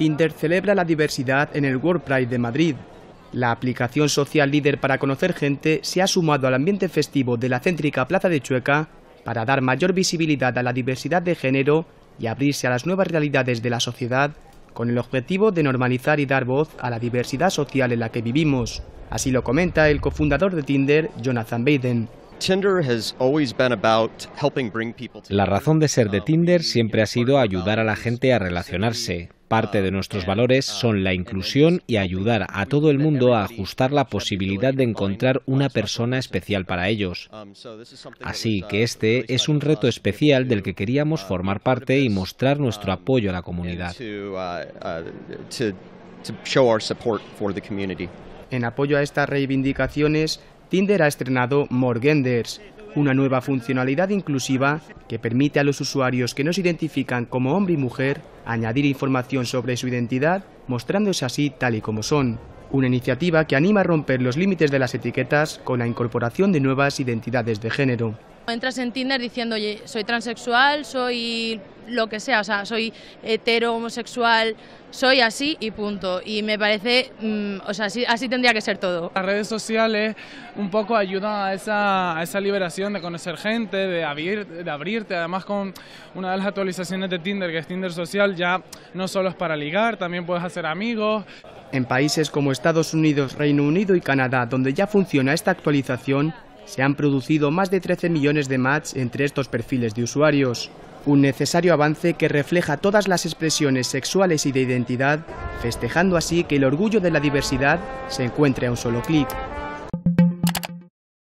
Tinder celebra la diversidad en el World Pride de Madrid. La aplicación social líder para conocer gente se ha sumado al ambiente festivo de la céntrica Plaza de Chueca para dar mayor visibilidad a la diversidad de género y abrirse a las nuevas realidades de la sociedad con el objetivo de normalizar y dar voz a la diversidad social en la que vivimos. Así lo comenta el cofundador de Tinder, Jonathan Baden. La razón de ser de Tinder siempre ha sido ayudar a la gente a relacionarse, Parte de nuestros valores son la inclusión y ayudar a todo el mundo a ajustar la posibilidad de encontrar una persona especial para ellos. Así que este es un reto especial del que queríamos formar parte y mostrar nuestro apoyo a la comunidad. En apoyo a estas reivindicaciones, Tinder ha estrenado Morgenders, una nueva funcionalidad inclusiva que permite a los usuarios que no se identifican como hombre y mujer añadir información sobre su identidad, mostrándose así tal y como son. Una iniciativa que anima a romper los límites de las etiquetas con la incorporación de nuevas identidades de género. Entras en Tinder diciendo, oye, soy transexual, soy lo que sea, o sea, soy hetero, homosexual, soy así y punto. Y me parece, mm, o sea, así, tendría que ser todo. Las redes sociales un poco ayudan a esa, a esa liberación de conocer gente, de, abrir, de abrirte. Además, con una de las actualizaciones de Tinder, que es Tinder Social, ya no solo es para ligar, también puedes hacer amigos. En países como Estados Unidos, Reino Unido y Canadá, donde ya funciona esta actualización, se han producido más de 13 millones de mats entre estos perfiles de usuarios, un necesario avance que refleja todas las expresiones sexuales y de identidad, festejando así que el orgullo de la diversidad se encuentre a un solo clic.